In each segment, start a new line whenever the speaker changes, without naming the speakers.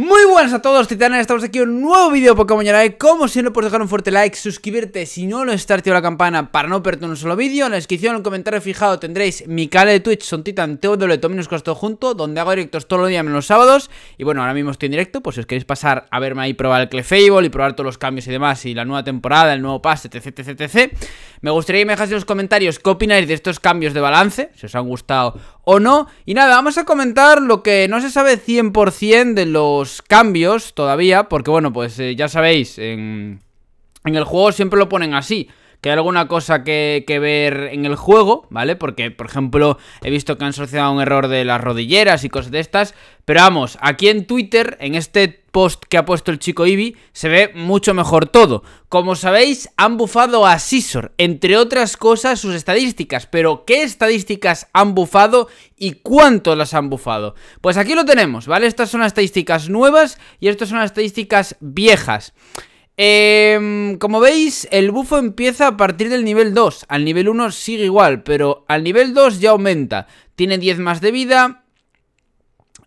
Muy buenas a todos titanes, estamos aquí en un nuevo vídeo de Pokémon Yarae Como siempre puedes dejar un fuerte like, suscribirte si no lo estás activando la campana para no perder un solo vídeo En la descripción, en el comentario fijado tendréis mi canal de Twitch, son titan TW, Tominos costo, junto Donde hago directos todos los días menos los sábados Y bueno, ahora mismo estoy en directo, pues si os queréis pasar a verme ahí probar el Clefable Y probar todos los cambios y demás, y la nueva temporada, el nuevo pase, etc, etc, etc Me gustaría que me dejáis en los comentarios qué opináis de estos cambios de balance Si os han gustado o no Y nada, vamos a comentar lo que no se sabe 100% de los cambios todavía, porque bueno, pues eh, ya sabéis, en el juego siempre lo ponen así que hay alguna cosa que, ver en el juego, ¿vale? Porque, por ejemplo, he visto que han solucionado un error de las rodilleras y cosas de estas. Pero vamos, aquí en Twitter, en este post que ha puesto el chico Ibi, se ve mucho mejor todo. Como sabéis, han bufado a Sissor entre otras cosas sus estadísticas. Pero, ¿qué estadísticas han bufado y cuánto las han bufado? Pues aquí lo tenemos, ¿vale? Estas son las estadísticas nuevas y estas son las estadísticas viejas. Em, como veis, el bufo empieza a partir del nivel 2. Al nivel 1 sigue igual, pero al nivel 2 ya aumenta. Tiene 10 más de vida,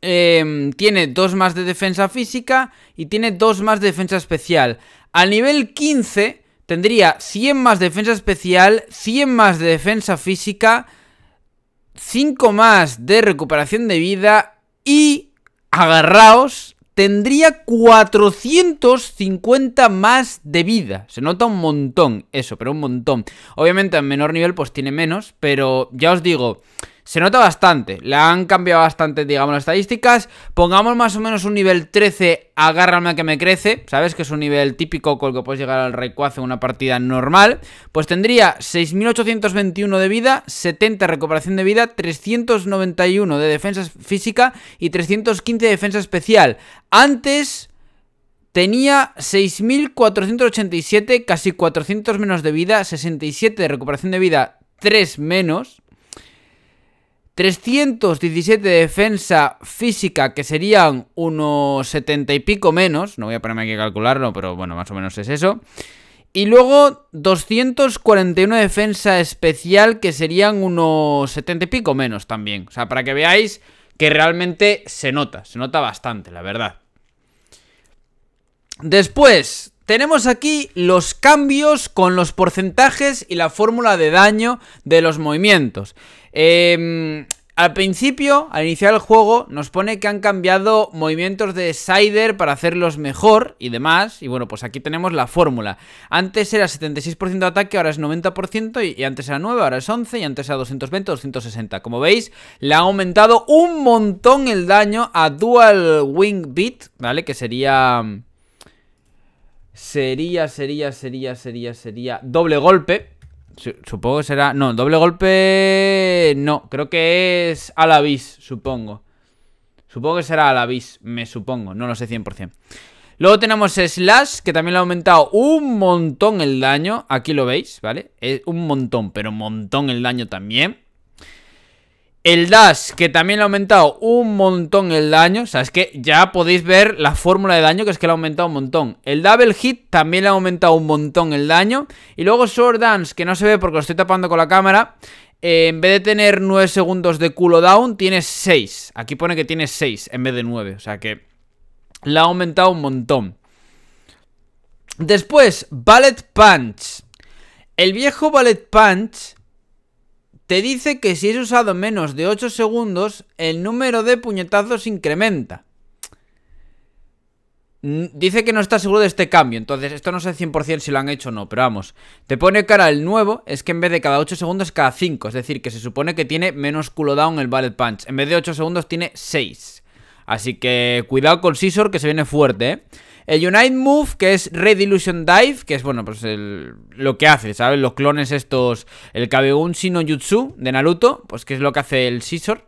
em, tiene 2 más de defensa física y tiene 2 más de defensa especial. Al nivel 15 tendría 100 más de defensa especial, 100 más de defensa física, 5 más de recuperación de vida y, agarraos, tendría 450 más de vida. Se nota un montón eso, pero un montón. Obviamente a menor nivel pues tiene menos, pero ya os digo se nota bastante. le han cambiado bastante, digamos, las estadísticas. Pongamos más o menos un nivel 13, agárrame a que me crece. ¿Sabes? Que es un nivel típico con el que puedes llegar al recuazo en una partida normal. Pues tendría 6.821 de vida, 70 recuperación de vida, 391 de defensa física y 315 de defensa especial. Antes tenía 6.487, casi 400 menos de vida, 67 de recuperación de vida, 3 menos. 317 de defensa física, que serían unos 70 y pico menos. No voy a ponerme aquí a calcularlo, pero bueno, más o menos es eso. Y luego 241 de defensa especial, que serían unos 70 y pico menos también. O sea, para que veáis que realmente se nota, se nota bastante, la verdad. Después, tenemos aquí los cambios con los porcentajes y la fórmula de daño de los movimientos. Em, al principio, al iniciar el juego, nos pone que han cambiado movimientos de Sider para hacerlos mejor y demás. Y bueno, pues aquí tenemos la fórmula. Antes era 76% de ataque, ahora es 90%, y, antes era 9, ahora es 11, y antes era 220, 260. Como veis, le ha aumentado un montón el daño a Dual Wing Beat, ¿vale? Que sería Sería, sería, sería, sería, sería Doble golpe Supongo que será, no, doble golpe No, creo que es Alavis, supongo Supongo que será Alavis, me supongo No lo sé 100% Luego tenemos Slash, que también le ha aumentado un montón el daño Aquí lo veis, ¿vale? Es un montón, pero un montón el daño también el dash, que también le ha aumentado un montón el daño. O sea, es que ya podéis ver la fórmula de daño, que es que le ha aumentado un montón. El double hit también le ha aumentado un montón el daño. Y luego Sword Dance, que no se ve porque lo estoy tapando con la cámara. Eh, en vez de tener 9 segundos de cooldown, tiene 6. Aquí pone que tiene 6 en vez de 9. O sea que le ha aumentado un montón. Después, Ballet Punch. El viejo Ballet Punch te dice que si es usado menos de 8 segundos, el número de puñetazos incrementa. Mm, dice que no está seguro de este cambio, entonces esto no sé 100% si lo han hecho o no, pero vamos. Te pone cara el nuevo, es que en vez de cada 8 segundos, cada 5, es decir, que se supone que tiene menos cooldown el Ballet Punch. En vez de 8 segundos tiene 6. Así que cuidado con Scissor que se viene fuerte, ¿eh? El Unite Move, que es Red Illusion Dive, que es, bueno, pues lo que hace, ¿sabes? Los clones estos, el Kabeun Shino Jutsu de Naruto, pues que es lo que hace el Scissor.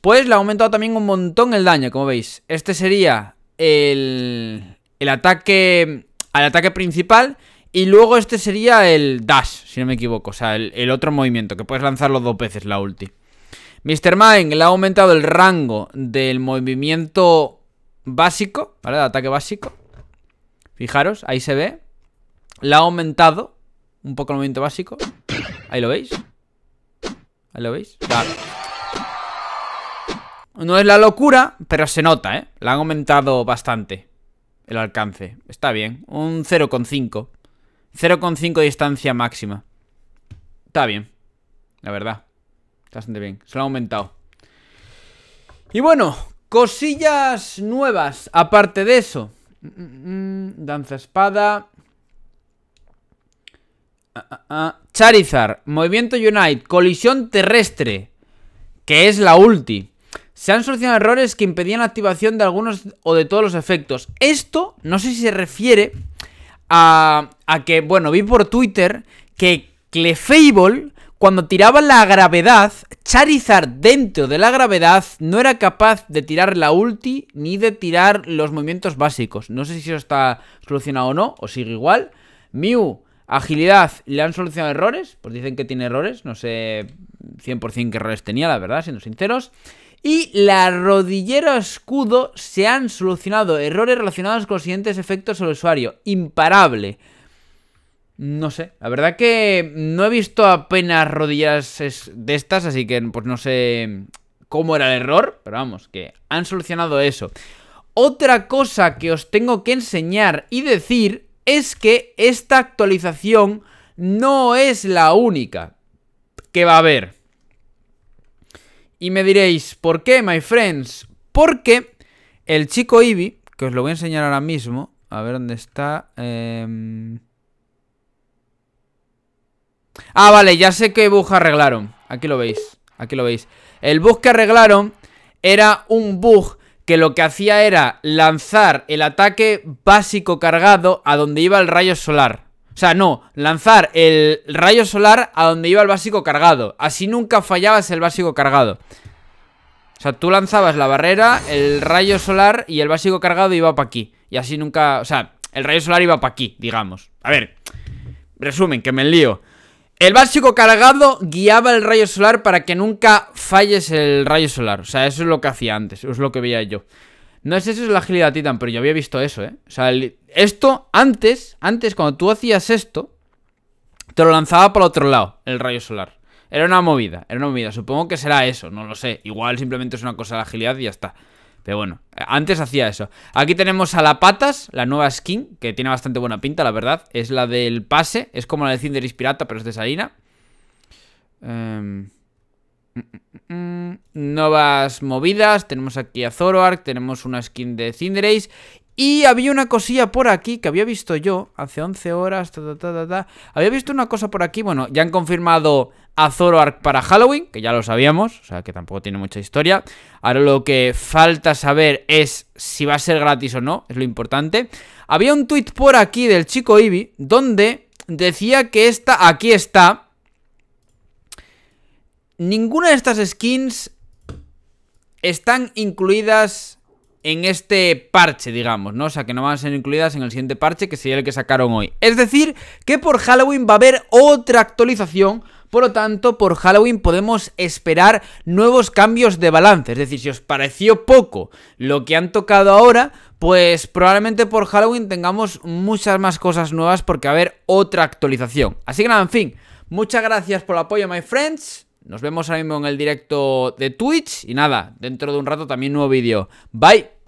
Pues le ha aumentado también un montón el daño, como veis. Este sería el, el ataque, al ataque principal... Y luego este sería el dash, si no me equivoco. O sea, el, otro movimiento, que puedes lanzarlo dos veces la ulti. Mr. Mind le ha aumentado el rango del movimiento básico, ¿vale? De ataque básico. Fijaros, ahí se ve. La ha aumentado un poco el movimiento básico. Ahí lo veis. Ahí lo veis. No es la locura, pero se nota, ¿eh? La han aumentado bastante el alcance. Está bien. Un 0,5. 0,5 distancia máxima. Está bien. La verdad. Está bastante bien. Se lo ha aumentado. Y bueno, cosillas nuevas. Aparte de eso. Mm, mm, mm. Danza espada. Ah, ah, ah. Charizard, movimiento Unite, colisión terrestre, que es la ulti. Se han solucionado errores que impedían la activación de algunos o de todos los efectos. Esto, no sé si se refiere a, a que, bueno, vi por Twitter que Clefable cuando tiraba la gravedad, Charizard dentro de la gravedad no era capaz de tirar la ulti ni de tirar los movimientos básicos. No sé si eso está solucionado o no, o sigue igual. Mew, agilidad, ¿le han solucionado errores? Pues dicen que tiene errores, no sé 100% qué errores tenía, la verdad, siendo sinceros. Y la rodillera escudo se han solucionado errores relacionados con los siguientes efectos al usuario. Imparable. No sé, la verdad que no he visto apenas rodillas de estas, así que pues no sé cómo era el error, pero vamos, que han solucionado eso. Otra cosa que os tengo que enseñar y decir es que esta actualización no es la única que va a haber. Y me diréis, ¿por qué, my friends? Porque el chico Eevee, que os lo voy a enseñar ahora mismo, a ver dónde está... Em, Ah, vale, ya sé qué bug arreglaron. Aquí lo veis, aquí lo veis. El bug que arreglaron era un bug que lo que hacía era lanzar el ataque básico cargado a donde iba el rayo solar. O sea, no, lanzar el rayo solar a donde iba el básico cargado. Así nunca fallabas el básico cargado. O sea, tú lanzabas la barrera, el rayo solar y el básico cargado iba para aquí. Y así nunca... O sea, el rayo solar iba para aquí, digamos. A ver, resumen, que me lío. El básico cargado guiaba el rayo solar para que nunca falles el rayo solar. O sea, eso es lo que hacía antes, eso es lo que veía yo. No es eso, es la agilidad Titan, pero yo había visto eso, ¿eh? O sea, esto antes, antes cuando tú hacías esto, te lo lanzaba para el otro lado, el rayo solar. Era una movida, era una movida. Supongo que será eso, no lo sé. Igual simplemente es una cosa de agilidad y ya está. Pero bueno, antes hacía eso. Aquí tenemos a la Patas, la nueva skin, que tiene bastante buena pinta, la verdad. Es la del pase, es como la de Cinderis Pirata, pero es de Salina. Em, mm, mm, mm, Nuevas movidas, tenemos aquí a Zoroark, tenemos una skin de Cinderace y había una cosilla por aquí que había visto yo hace 11 horas. había visto una cosa por aquí. Bueno, ya han confirmado a Zoroark para Halloween, que ya lo sabíamos, o sea que tampoco tiene mucha historia. Ahora lo que falta saber es si va a ser gratis o no, es lo importante. Había un tweet por aquí del chico Ibi donde decía que esta, aquí está. Ninguna de estas skins están incluidas en este parche, digamos, ¿no? O sea, que no van a ser incluidas en el siguiente parche, que sería el que sacaron hoy. Es decir, que por Halloween va a haber otra actualización por lo tanto, por Halloween podemos esperar nuevos cambios de balance. Es decir, si os pareció poco lo que han tocado ahora, pues probablemente por Halloween tengamos muchas más cosas nuevas porque va a haber otra actualización. Así que nada, en fin, muchas gracias por el apoyo, my friends. Nos vemos ahora mismo en el directo de Twitch. Y nada, dentro de un rato también nuevo vídeo. Bye.